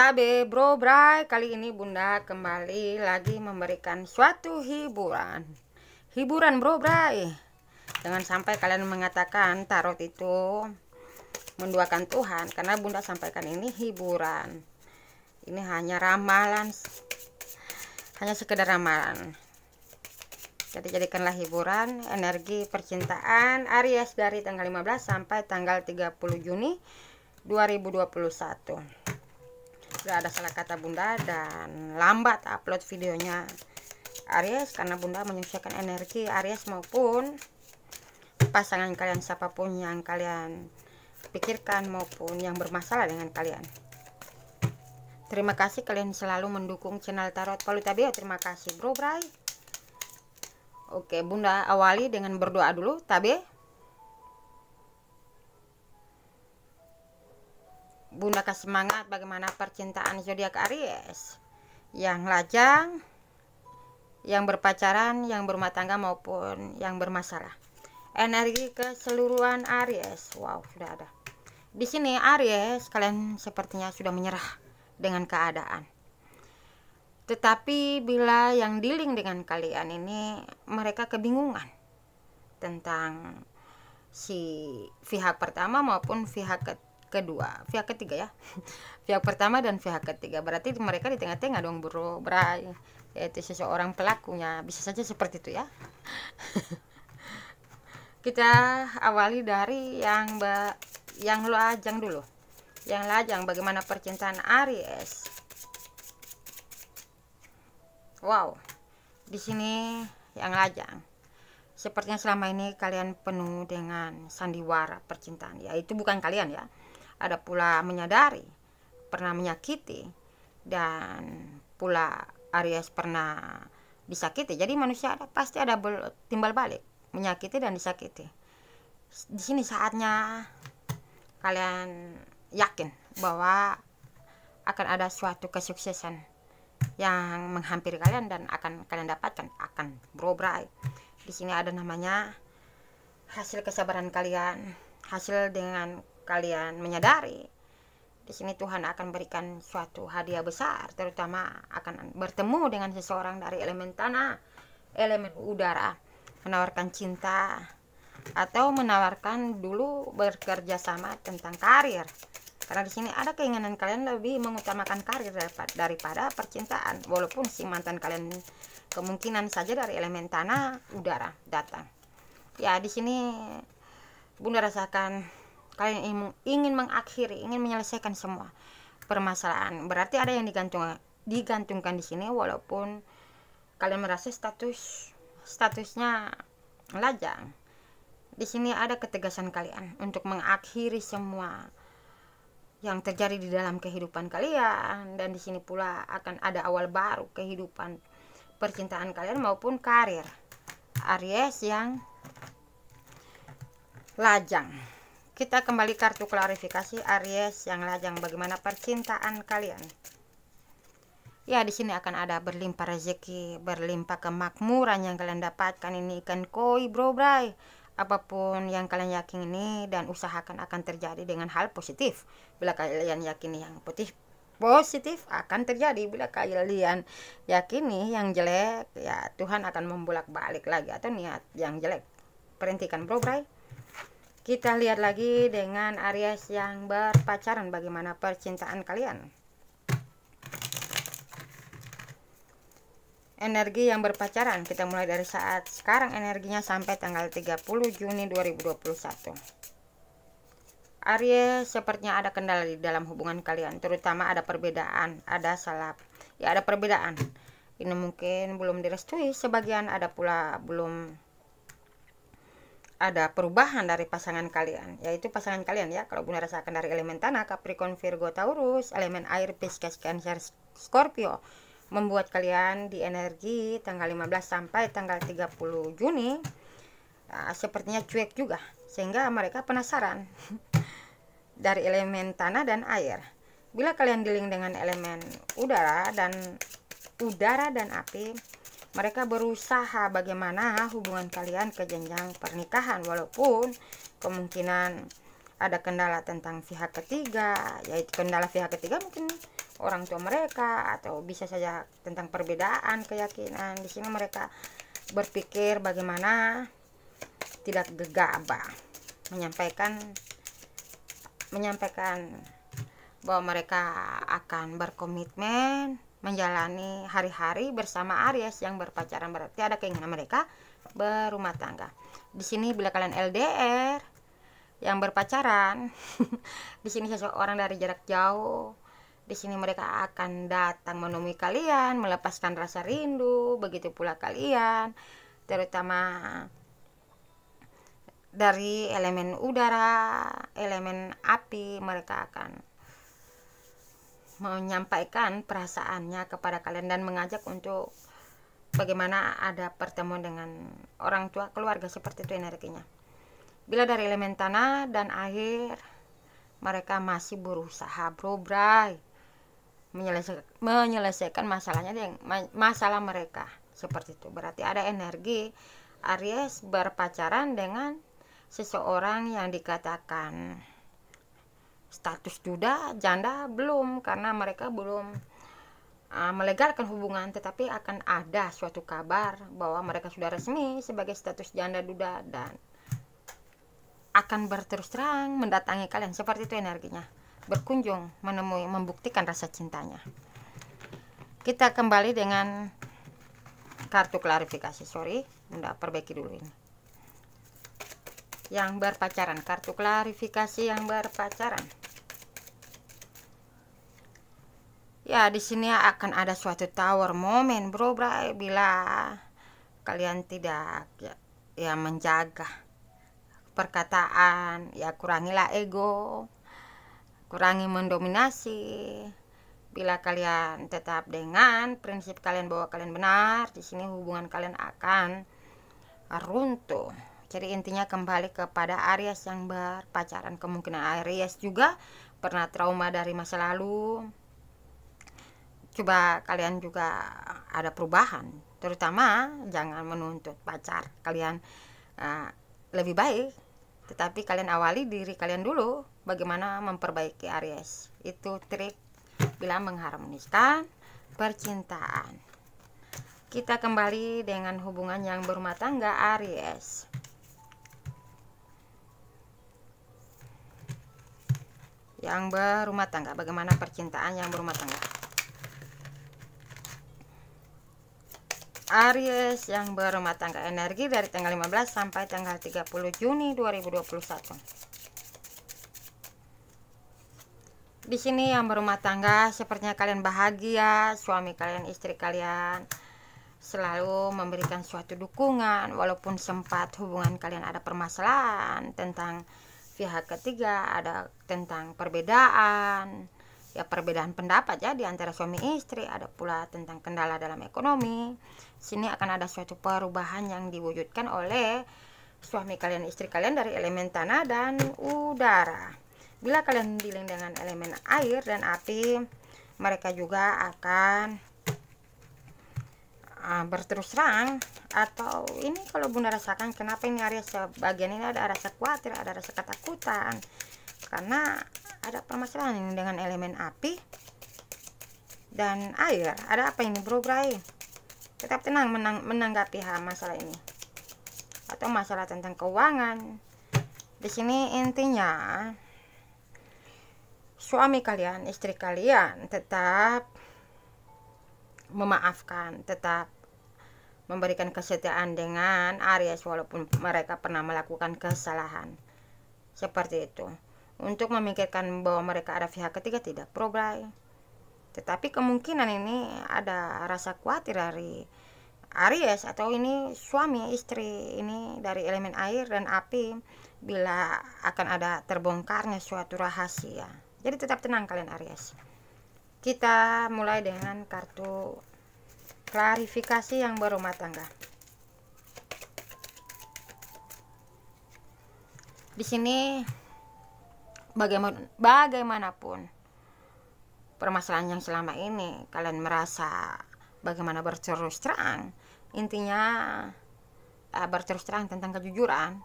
Tabe Bro Bray kali ini Bunda kembali lagi memberikan suatu hiburan hiburan Bro Bray jangan sampai kalian mengatakan tarot itu menduakan Tuhan karena Bunda sampaikan ini hiburan ini hanya ramalan hanya sekedar ramalan jadi jadikanlah hiburan energi percintaan Aries dari tanggal 15 sampai tanggal 30 Juni 2021 sudah ada salah kata bunda dan lambat upload videonya Aries karena bunda menyusahkan energi Aries maupun pasangan kalian siapapun yang kalian pikirkan maupun yang bermasalah dengan kalian terima kasih kalian selalu mendukung channel tarot palutabio terima kasih bro bray oke bunda awali dengan berdoa dulu tabe Bunda kasih semangat bagaimana percintaan zodiak Aries yang lajang, yang berpacaran, yang berumah tangga maupun yang bermasalah. Energi keseluruhan Aries. Wow, sudah ada. Di sini Aries kalian sepertinya sudah menyerah dengan keadaan. Tetapi bila yang dealing dengan kalian ini mereka kebingungan tentang si pihak pertama maupun pihak ketiga kedua pihak ketiga ya pihak pertama dan pihak ketiga berarti mereka di tengah-tengah dong bro berai yaitu seseorang pelakunya bisa saja seperti itu ya kita awali dari yang yang lo ajang dulu yang lajang bagaimana percintaan Aries wow di sini yang lajang sepertinya selama ini kalian penuh dengan sandiwara percintaan ya itu bukan kalian ya ada pula menyadari, pernah menyakiti, dan pula Aries pernah disakiti. Jadi manusia ada pasti ada timbal balik, menyakiti dan disakiti. Di sini saatnya kalian yakin bahwa akan ada suatu kesuksesan yang menghampiri kalian dan akan kalian dapatkan akan berobrah di sini ada namanya hasil kesabaran kalian hasil dengan kalian menyadari di sini Tuhan akan berikan suatu hadiah besar terutama akan bertemu dengan seseorang dari elemen tanah elemen udara menawarkan cinta atau menawarkan dulu bekerja sama tentang karir karena di sini ada keinginan kalian lebih mengutamakan karir daripada percintaan walaupun si mantan kalian kemungkinan saja dari elemen tanah udara datang ya di sini bunda rasakan kalian ingin, ingin mengakhiri ingin menyelesaikan semua permasalahan berarti ada yang digantung digantungkan di sini walaupun kalian merasa status statusnya lajang di sini ada ketegasan kalian untuk mengakhiri semua yang terjadi di dalam kehidupan kalian dan di sini pula akan ada awal baru kehidupan percintaan kalian maupun karir Aries yang lajang kita kembali kartu klarifikasi Aries yang lajang bagaimana percintaan kalian ya di sini akan ada berlimpah rezeki berlimpah kemakmuran yang kalian dapatkan ini ikan koi bro bray apapun yang kalian yakini dan usahakan akan terjadi dengan hal positif bila kalian yakini yang putih positif akan terjadi bila kalian yakini yang jelek ya Tuhan akan membolak balik lagi atau niat yang jelek perhentikan bro bray kita lihat lagi dengan Aries yang berpacaran bagaimana percintaan kalian energi yang berpacaran kita mulai dari saat sekarang energinya sampai tanggal 30 Juni 2021 Aries sepertinya ada kendala di dalam hubungan kalian terutama ada perbedaan ada salah ya ada perbedaan ini mungkin belum direstui sebagian ada pula belum ada perubahan dari pasangan kalian yaitu pasangan kalian ya kalau Bunda rasakan dari elemen tanah Capricorn Virgo Taurus elemen air Pisces Cancer Scorpio membuat kalian di energi tanggal 15 sampai tanggal 30 Juni ah, sepertinya cuek juga sehingga mereka penasaran dari elemen tanah dan air bila kalian dealing dengan elemen udara dan udara dan api mereka berusaha bagaimana hubungan kalian ke jenjang pernikahan walaupun kemungkinan ada kendala tentang pihak ketiga yaitu kendala pihak ketiga mungkin orang tua mereka atau bisa saja tentang perbedaan keyakinan di sini mereka berpikir bagaimana tidak gegabah menyampaikan menyampaikan bahwa mereka akan berkomitmen menjalani hari-hari bersama Aries yang berpacaran berarti ada keinginan mereka berumah tangga. Di sini bila kalian LDR yang berpacaran, di sini seseorang dari jarak jauh, di sini mereka akan datang menemui kalian, melepaskan rasa rindu, begitu pula kalian, terutama dari elemen udara, elemen api mereka akan menyampaikan perasaannya kepada kalian dan mengajak untuk bagaimana ada pertemuan dengan orang tua keluarga seperti itu energinya bila dari elemen tanah dan air mereka masih berusaha berubah menyelesaikan, menyelesaikan masalahnya yang masalah mereka seperti itu berarti ada energi Aries berpacaran dengan seseorang yang dikatakan status duda janda belum karena mereka belum uh, melegalkan hubungan tetapi akan ada suatu kabar bahwa mereka sudah resmi sebagai status janda duda dan akan berterus terang mendatangi kalian seperti itu energinya berkunjung menemui membuktikan rasa cintanya kita kembali dengan kartu klarifikasi sorry udah perbaiki dulu ini yang berpacaran kartu klarifikasi yang berpacaran ya di sini akan ada suatu tower moment bro bro bila kalian tidak ya, ya menjaga perkataan ya kurangilah ego kurangi mendominasi bila kalian tetap dengan prinsip kalian bahwa kalian benar di sini hubungan kalian akan runtuh jadi intinya kembali kepada Aries yang berpacaran kemungkinan Aries juga pernah trauma dari masa lalu coba kalian juga ada perubahan terutama jangan menuntut pacar kalian uh, lebih baik tetapi kalian awali diri kalian dulu bagaimana memperbaiki Aries itu trik bila mengharmoniskan percintaan kita kembali dengan hubungan yang berumah tangga Aries yang berumah tangga bagaimana percintaan yang berumah tangga Aries yang berumah tangga energi dari tanggal 15 sampai tanggal 30 Juni 2021 di sini yang berumah tangga sepertinya kalian bahagia suami kalian istri kalian selalu memberikan suatu dukungan walaupun sempat hubungan kalian ada permasalahan tentang pihak ketiga ada tentang perbedaan ya perbedaan pendapat ya di antara suami istri ada pula tentang kendala dalam ekonomi sini akan ada suatu perubahan yang diwujudkan oleh suami kalian istri kalian dari elemen tanah dan udara bila kalian dealing dengan elemen air dan api mereka juga akan uh, berterus terang atau ini kalau bunda rasakan kenapa ini area sebagian ini ada rasa khawatir ada rasa ketakutan karena ada permasalahan ini dengan elemen api dan air ada apa ini bro Bray tetap tenang menang menanggapi hal masalah ini atau masalah tentang keuangan di sini intinya suami kalian istri kalian tetap memaafkan tetap memberikan kesetiaan dengan Aries walaupun mereka pernah melakukan kesalahan seperti itu untuk memikirkan bahwa mereka ada pihak ketiga tidak pro Tetapi kemungkinan ini ada rasa khawatir dari Aries atau ini suami istri ini dari elemen air dan api bila akan ada terbongkarnya suatu rahasia. Jadi tetap tenang kalian Aries. Kita mulai dengan kartu klarifikasi yang berumah tangga. Di sini bagaimanapun permasalahan yang selama ini kalian merasa bagaimana berterus terang intinya uh, eh, berterus terang tentang kejujuran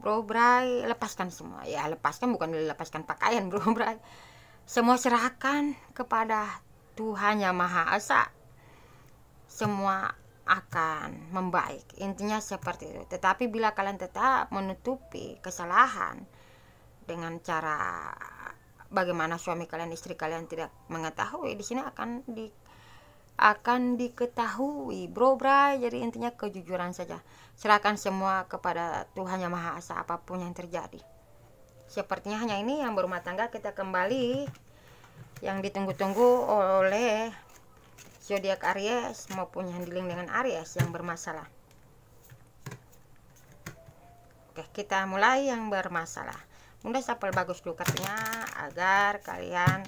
bro bray lepaskan semua ya lepaskan bukan dilepaskan pakaian bro bray semua serahkan kepada Tuhan yang Maha Esa semua akan membaik intinya seperti itu tetapi bila kalian tetap menutupi kesalahan dengan cara bagaimana suami kalian istri kalian tidak mengetahui di sini akan di akan diketahui bro bra jadi intinya kejujuran saja serahkan semua kepada Tuhan yang Maha Esa apapun yang terjadi sepertinya hanya ini yang berumah tangga kita kembali yang ditunggu-tunggu oleh zodiak Aries maupun yang dealing dengan Aries yang bermasalah oke kita mulai yang bermasalah mudah sampel bagus dulu kartunya agar kalian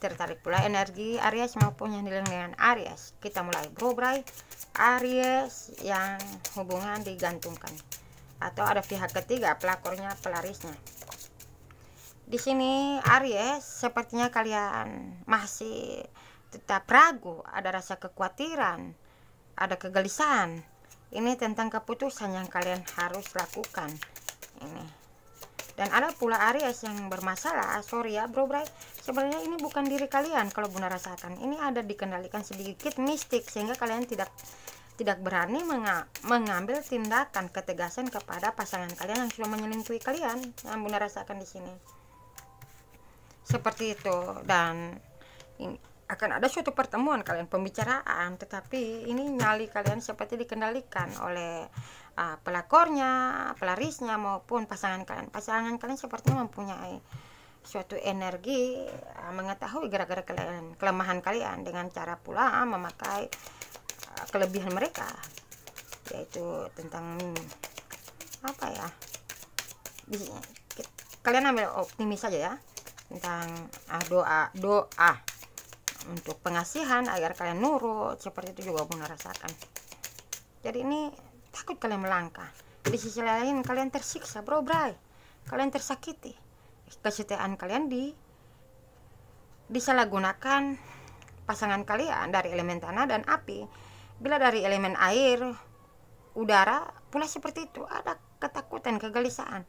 tertarik pula energi Aries maupun yang dilengkapi dengan Aries kita mulai bro bray Aries yang hubungan digantungkan atau ada pihak ketiga pelakornya pelarisnya di sini Aries sepertinya kalian masih tetap ragu ada rasa kekhawatiran ada kegelisahan ini tentang keputusan yang kalian harus lakukan ini dan ada pula Aries yang bermasalah sorry ya bro bray sebenarnya ini bukan diri kalian kalau bunda rasakan ini ada dikendalikan sedikit mistik sehingga kalian tidak tidak berani menga mengambil tindakan ketegasan kepada pasangan kalian yang sudah menyelingkuhi kalian yang bunda rasakan di sini seperti itu dan akan ada suatu pertemuan kalian pembicaraan tetapi ini nyali kalian seperti dikendalikan oleh uh, pelakornya pelarisnya maupun pasangan kalian pasangan kalian sepertinya mempunyai suatu energi uh, mengetahui gara-gara kalian kelemahan kalian dengan cara pula memakai uh, kelebihan mereka yaitu tentang apa ya kalian ambil optimis saja ya tentang uh, doa doa untuk pengasihan agar kalian nurut seperti itu juga bunda rasakan jadi ini takut kalian melangkah di sisi lain kalian tersiksa bro bray kalian tersakiti kesetiaan kalian di disalahgunakan pasangan kalian dari elemen tanah dan api bila dari elemen air udara pula seperti itu ada ketakutan kegelisahan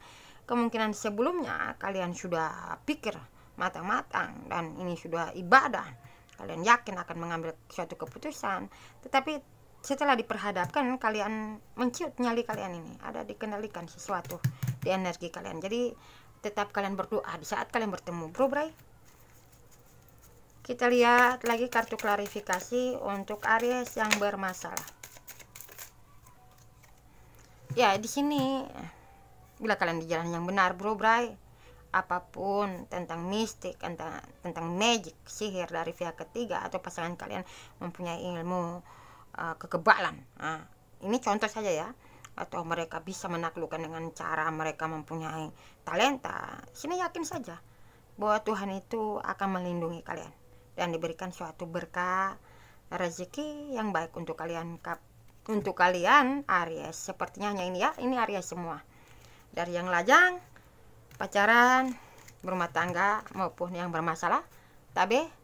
kemungkinan sebelumnya kalian sudah pikir matang-matang dan ini sudah ibadah kalian yakin akan mengambil suatu keputusan tetapi setelah diperhadapkan kalian menciut nyali kalian ini ada dikendalikan sesuatu di energi kalian jadi tetap kalian berdoa di saat kalian bertemu bro bray kita lihat lagi kartu klarifikasi untuk Aries yang bermasalah ya di sini bila kalian di jalan yang benar bro bray apapun tentang mistik, tentang, tentang magic, sihir dari pihak ketiga atau pasangan kalian mempunyai ilmu uh, kekebalan. Nah, ini contoh saja ya. Atau mereka bisa menaklukkan dengan cara mereka mempunyai talenta. Sini yakin saja bahwa Tuhan itu akan melindungi kalian dan diberikan suatu berkah rezeki yang baik untuk kalian untuk kalian Aries sepertinya hanya ini ya ini Aries semua dari yang lajang pacaran, berumah tangga maupun yang bermasalah. Tabe